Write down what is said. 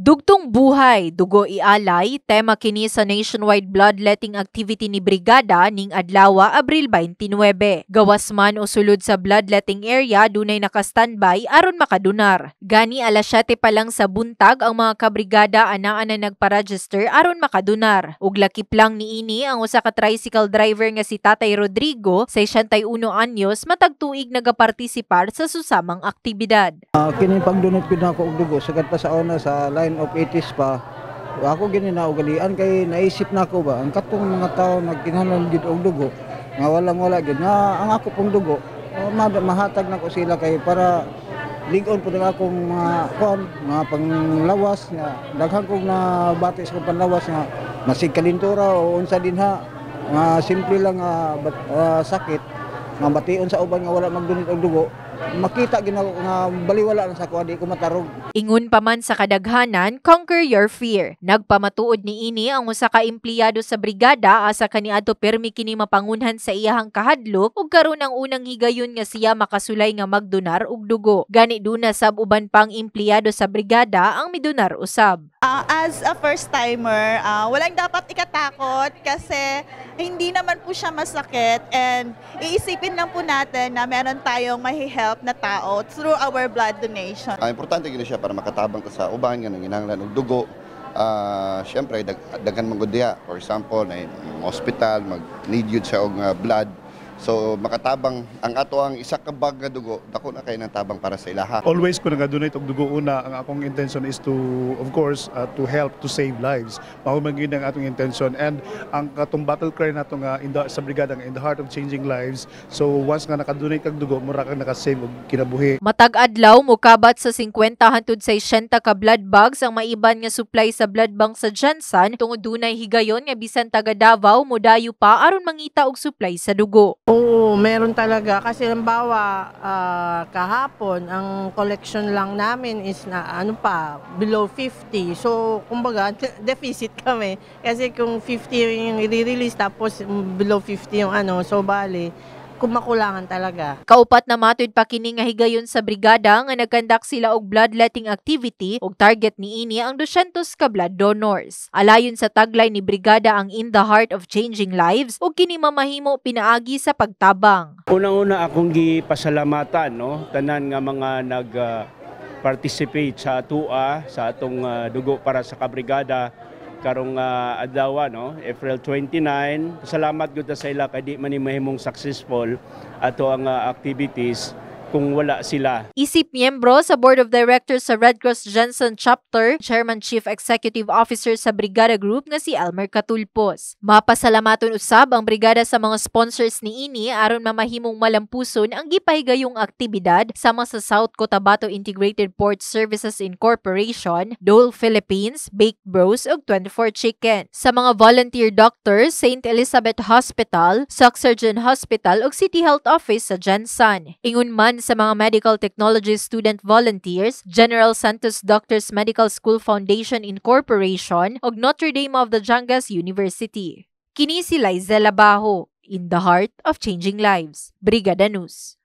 Dugtong buhay, dugo ialay, tema kini sa nationwide bloodletting activity ni Brigada ning Adlawa, Abril 29. Gawas man o sulod sa bloodletting area, dunay nakastandby aron makadunar. Gani alas 7 pa lang sa buntag ang mga kabrigada anaa na nagparegister aron makadunar. Ug lakip ni Ini ang usa ka tricycle driver nga si Tatay Rodrigo, 61 anyos, matagtuig nagapartisipar sa susamang aktibidad. Uh, kini pagdunot pid nako og dugo sagad pa sa una sa line time of 80s pa, ako gini na kay naisip na ako ba ang katong mga tao nagkinhanan gid og dugo nga wala wala gid nga ang ako pong dugo ma mahatag na ko sila kay para ligon pud akong mga kon mga panglawas nga daghan kog na batis ko panlawas nga masig kalintura o unsa din ha nga simple lang nga uh, ah, sakit nga bation sa uban nga wala magdunit og dugo makita ginaw nga baliwala na sa ko di ko Ingon pa man sa kadaghanan, conquer your fear. Nagpamatuod ni ini ang usa ka empleyado sa brigada asa kaniadto permi kini mapangunhan sa iyahang kahadlok ug karon ang unang higayon nga siya makasulay nga magdonar og dugo. Gani duna sab uban pang empleyado sa brigada ang midonar usab. Uh, as a first timer, uh, walang dapat ikatakot kasi hindi naman po siya masakit and iisipin lang po natin na meron tayong mahihel mahirap na tao through our blood donation. Ang ah, importante gini siya para makatabang ka sa uban nga nang inanglan og dugo. Uh, ah, Siyempre, dag daghan mong for example, na hospital, mag-need sa og uh, blood. So makatabang ang ato ang isa ka bag nga dugo dako na kay nang tabang para sa ilaha. Always ko nga donate og dugo una ang akong intention is to of course uh, to help to save lives. Mao man ang atong intention and ang katong battle cry nato nga in the, sa brigada nga in the heart of changing lives. So once nga nakadonate kag dugo mura kang naka-save og kinabuhi. Matag adlaw mukabat sa 50 hantud 60 ka blood bags ang maiban nga supply sa blood bank sa Jansan tungod dunay higayon nga bisan taga Davao modayo pa aron mangita og supply sa dugo. Oo, meron talaga. Kasi halimbawa, uh, kahapon, ang collection lang namin is na ano pa, below 50. So, kumbaga, deficit kami. Kasi kung 50 yung i-release, tapos below 50 yung ano, so bali, kumakulangan talaga. Kaupat na matud pa kini nga higayon sa brigada nga nagkandak sila og bloodletting activity og target niini ang 200 ka blood donors. Alayon sa tagline ni brigada ang In the Heart of Changing Lives ug kini mamahimo pinaagi sa pagtabang. Unang-una akong gipasalamatan no tanan nga mga nag uh, participate sa atua sa atong uh, dugo para sa kabrigada karong uh, adlaw no April 29 salamat gud sa ila kay di man mahimong successful ato ang uh, activities kung wala sila. Isip miyembro sa Board of Directors sa Red Cross Jensen Chapter, Chairman Chief Executive Officer sa Brigada Group nga si Elmer Katulpos. Mapasalamaton usab ang brigada sa mga sponsors ni ini aron mamahimong malampuson ang gipahigayong aktibidad sama sa South Cotabato Integrated Port Services Incorporation, Dole Philippines, Baked Bros ug 24 Chicken. Sa mga volunteer doctors, St. Elizabeth Hospital, Sock Surgeon Hospital ug City Health Office sa Jensen. Ingon man Ayon sa mga medical technology student volunteers, General Santos Doctors Medical School Foundation Incorporation ug Notre Dame of the Jungas University. Kini si Liza Labaho, in the heart of changing lives. Brigada News.